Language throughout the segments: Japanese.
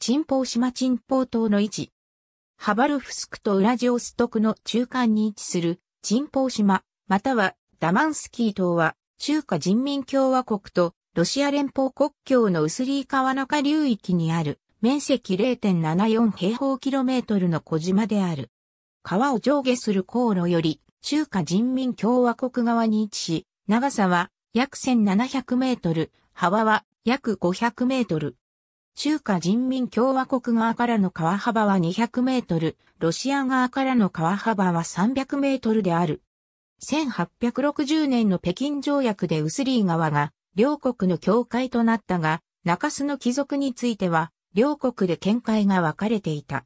チンポウ島チンポウ島の位置。ハバルフスクとウラジオストクの中間に位置するチンポウ島、またはダマンスキー島は中華人民共和国とロシア連邦国境のウスリー川中流域にある面積0.74平方キロメートルの小島である。川を上下する航路より中華人民共和国側に位置し、長さは約1700メートル、幅は約500メートル。中華人民共和国側からの川幅は200メートル、ロシア側からの川幅は300メートルである。1860年の北京条約でウスリー川が両国の境界となったが、中洲の貴族については両国で見解が分かれていた。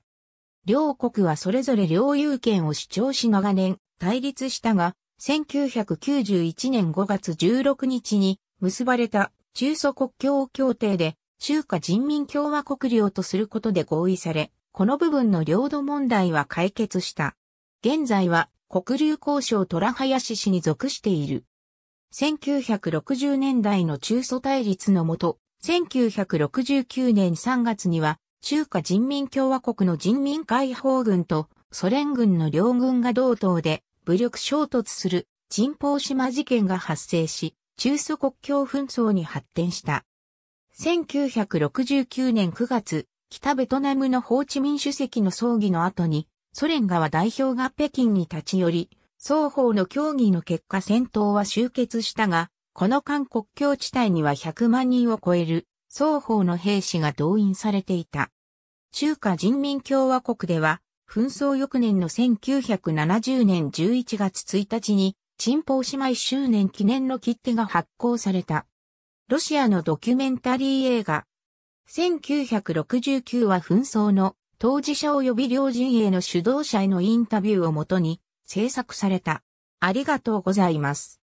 両国はそれぞれ領有権を主張し長年対立したが、1991年5月16日に結ばれた中祖国境協定で中華人民共和国領とすることで合意され、この部分の領土問題は解決した。現在は黒竜交渉虎林氏に属している。1960年代の中蘇対立のもと、1969年3月には中華人民共和国の人民解放軍とソ連軍の両軍が同等で武力衝突する人宝島事件が発生し、中蘇国境紛争に発展した。1969年9月、北ベトナムのホーチミン主席の葬儀の後に、ソ連側代表が北京に立ち寄り、双方の協議の結果戦闘は終結したが、この韓国境地帯には100万人を超える双方の兵士が動員されていた。中華人民共和国では、紛争翌年の1970年11月1日に、陳方姉妹周年記念の切手が発行された。ロシアのドキュメンタリー映画。1969は紛争の当事者及び両陣営の主導者へのインタビューをもとに制作された。ありがとうございます。